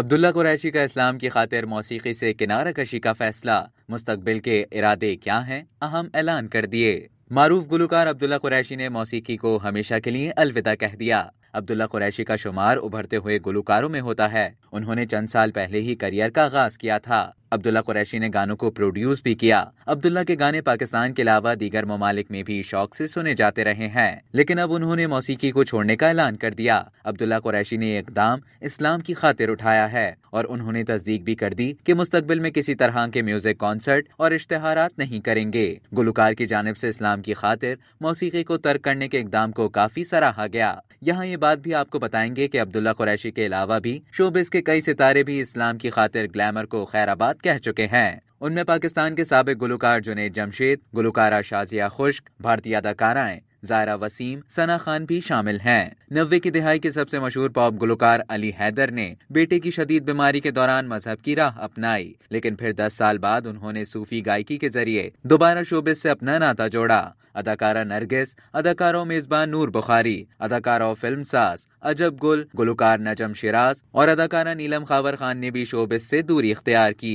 अब्दुल्ला कुरैशी का इस्लाम की खातिर मौसीकी से किनारा कशी का फैसला मुस्तबिल के इरादे क्या हैं अहम ऐलान कर दिए मारूफ गुलकार अब्दुल्ला कुरैशी ने मौसीकी को हमेशा के लिए अलविदा कह दिया अब्दुल्ला कुरैशी का शुमार उभरते हुए गुलकारों में होता है उन्होंने चंद साल पहले ही करियर का आगाज किया था अब्दुल्ला कुरैशी ने गानों को प्रोड्यूस भी किया अब्दुल्ला के गाने पाकिस्तान के अलावा दीगर ममालिक में भी शौक से सुने जाते रहे हैं लेकिन अब उन्होंने मौसीकी को छोड़ने का ऐलान कर दिया अब्दुल्ला कुरैशी ने ये इस्लाम की खातिर उठाया है और उन्होंने तस्दीक भी कर दी की मुस्तबिल में किसी तरह के म्यूजिक कॉन्सर्ट और इश्तेहार नहीं करेंगे गुलकार की जानब ऐसी इस्लाम की खातिर मौसीकी को तर्क करने के इकदाम को काफी सराहा गया यहाँ ये बात भी आपको बताएंगे की अब्दुल्ला कुरैशी के अलावा भी शोबिस के कई सितारे भी इस्लाम की खातिर ग्लैमर को खैराबाद कह चुके हैं उनमें पाकिस्तान के सबक गुलकार जुनेद जमशेद गुलकारा शाजिया खुश्क भारतीय अदाकाराएं जायरा वसीम सना खान भी शामिल हैं नब्बे की दिहाई के सबसे मशहूर पॉप गुलकार अली हैदर ने बेटे की शदीद बीमारी के दौरान मजहब की राह अपनाई लेकिन फिर दस साल बाद उन्होंने सूफी गायकी के जरिए दोबारा शोबे से अपना नाता जोड़ा अदाकारा नरगिस अदाकारों मेजबान नूर बुखारी अदाकारा और फिल्म सास अजब गुल गुलकार नजम शिराज और अदाकारा नीलम खावर खान ने भी शोबे से दूरी इख्तियार की